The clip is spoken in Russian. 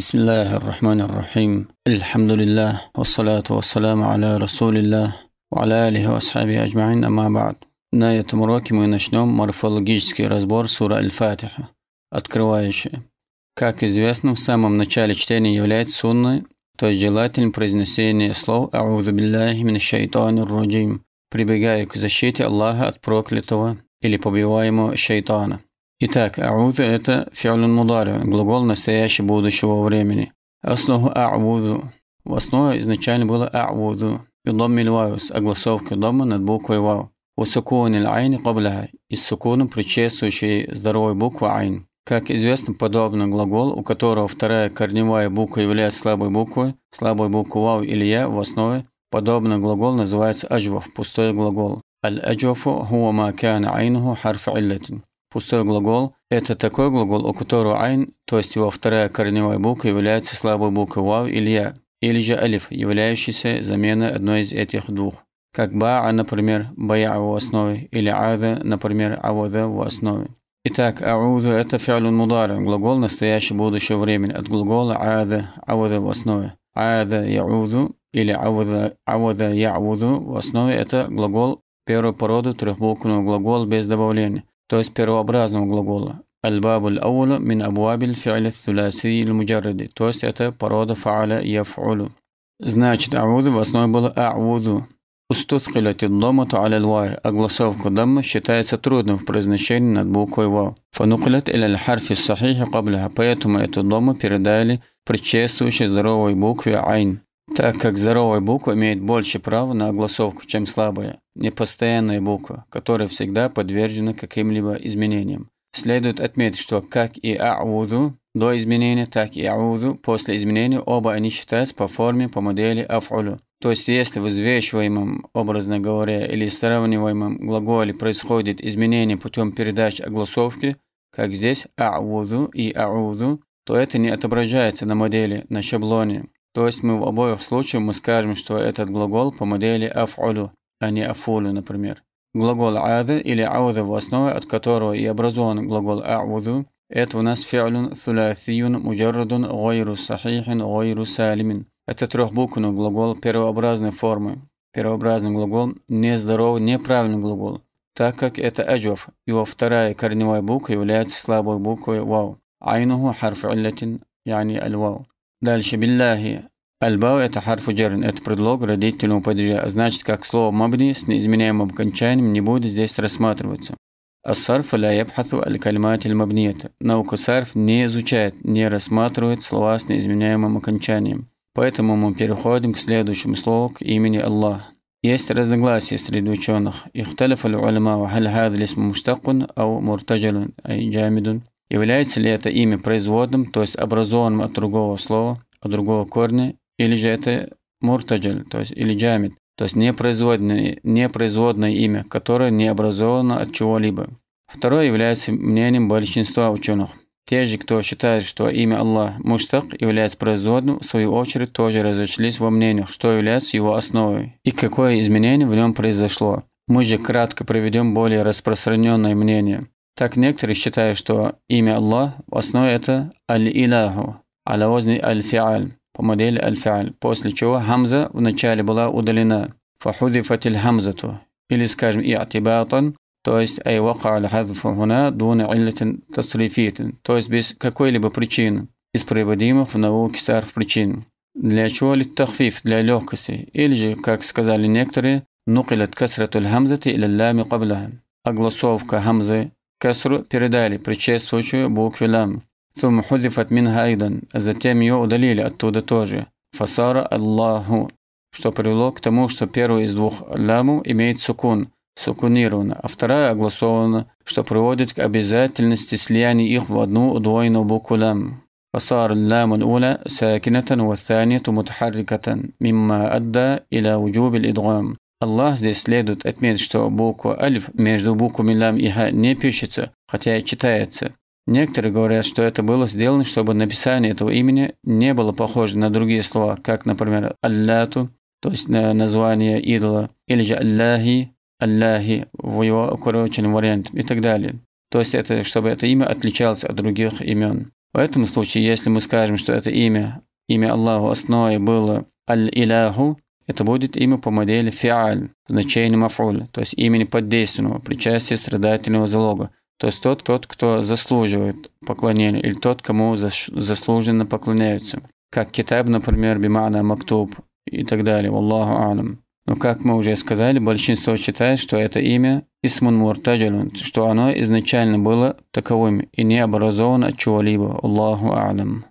بسم الله الرحمن الرحيم الحمد لله والصلاة والسلام على رسول الله وعلى آله وأصحابه أجمعين أما بعد На مراكي من نشنوم مرفولوجيسكي морфологический разбор сура аль открывающая. Как известно, в самом начале чтения является сунны, то есть желательным произнесение слов «Аузу биллахи мин шайтану раджим», прибегая к защите Аллаха от проклятого или побиваемого шайтана. Итак, ауза – это фиолин мудари, глагол настоящего будущего времени. Основу аузу. В основе изначально было аузу. И дом вау с огласовкой дома над буквой вау. У сукуни айн, кабляха и сукуна, предшествующей здоровой буквы айн. Как известно, подобный глагол, у которого вторая корневая буква является слабой буквой, слабой буквой вау или я в основе, подобный глагол называется аджваф, пустой глагол. Аль-аджвафу хуа ма кана айнуху харфа иллатин. Пустой глагол – это такой глагол, у которого айн, то есть его вторая корневая буква, является слабой буквой вау или я, или же алиф, являющийся заменой одной из этих двух. Как баа, например, бая в основе, или аза, например, аваза в основе. Итак, ауза – это фиалун мудар, глагол настоящего будущего времени, от глагола ааза, ауза в основе. Ааза яузу или ауза, ауза яузу в основе – это глагол первой породы трехбуквенного глагол без добавления. То есть первообразного глагола. الباب الأول من أبواب الفعل الثلاثي المجرد. То есть это порода فعل يفعل. Значит, أعوذ в основе было أعوذ. Устуцкилят даммату аля лвай. Огласовка дамма считается трудным в произношении над буквой вау. Фануклят или аль-харфи сахихи кабляха. Поэтому эту дамму передали предшествующей здоровой букве айн. Так как здоровая буква имеет больше права на огласовку, чем слабая непостоянные буквы, которые всегда подвержены каким-либо изменениям. Следует отметить, что как и аузу до изменения, так и аузу после изменения оба они считаются по форме, по модели афулю. То есть, если в взвешиваемом, образно говоря, или сравниваемом глаголе происходит изменение путем передачи огласовки, как здесь аузу и аузу, то это не отображается на модели, на шаблоне. То есть мы в обоих случаях мы скажем, что этот глагол по модели афулю а не афулю, например. Глагол «ады» или «аузы» в основе, от которого и образован глагол «аузу», это у нас фи'люн суласиюн муджаррадун гайру сахихин гайру салимин. Это трехбуквенный глагол первообразной формы. Первообразный глагол – нездоровый, неправильный глагол, так как это аджов. Его вторая корневая буква является слабой буквой вау. Айнуху харф иллятин, яни аль вау. Дальше, билляхи. Альбау – это харфу джерн, это предлог родительного падежа, а значит, как слово «мабни» с неизменяемым окончанием не будет здесь рассматриваться. Ассарф ля ябхату аль калимат аль мабнията. Наука сарф не изучает, не рассматривает слова с неизменяемым окончанием. Поэтому мы переходим к следующему слову, к имени Аллах. Есть разногласия среди ученых. Ихталиф аль улама ва халь хад муштакун ау муртажалун ай джамидун. Является ли это имя производным, то есть образованным от другого слова, от другого корня, или же это муртаджаль, то есть или джамид, то есть непроизводное, непроизводное имя, которое не образовано от чего-либо. Второе является мнением большинства ученых. Те же, кто считает, что имя Аллах Муштак является производным, в свою очередь тоже разошлись во мнениях, что является его основой и какое изменение в нем произошло. Мы же кратко приведем более распространенное мнение. Так некоторые считают, что имя Аллах в основе это Аль-Илаху, алавозный Аль-Фиаль, по модели альфаль, после чего хамза вначале была удалена. فحذفت хамзату. или скажем и атибатан, то есть أي وقع الحذف هنا دون علة تصريفية то есть без какой-либо причины из приводимых в науке сарф причин. Для чего ли тахфиф, для легкости или же, как сказали некоторые, نقلت كسرة хамзати или лами кабла. Огласовка хамзы касру передали предшествующую букве лам. ثم حذفت منها أيضا, затем ее удалили оттуда тоже. فصار Аллаху, что привело к тому, что первый из двух ляму имеет сукун, сукунирована, а вторая огласована, что приводит к обязательности слияния их в одну удвоенную букву лям. فصار اللام الأولى ساكنة والثانية متحركة مما أدى إلى وجوب الإدغام Аллах здесь следует отметить, что буква ألف между буквами «лям» и «ха» не пишется, хотя и читается. Некоторые говорят, что это было сделано, чтобы написание этого имени не было похоже на другие слова, как, например, «Аллату», то есть название идола, или же «Аллахи», «Аллахи» в его укороченном варианте и так далее. То есть, это, чтобы это имя отличалось от других имен. В этом случае, если мы скажем, что это имя, имя Аллаху основе было «Аль-Иляху», это будет имя по модели «Фиаль», значение «Мафуль», то есть имени поддейственного, причастия страдательного залога, то есть тот, тот, кто заслуживает поклонения, или тот, кому заслуженно поклоняются. Как китаб, например, бимана мактуб и так далее, Аллаху алам. Но как мы уже сказали, большинство считает, что это имя Исмун Муртаджалун, что оно изначально было таковым и не образовано от чего-либо, Аллаху алам.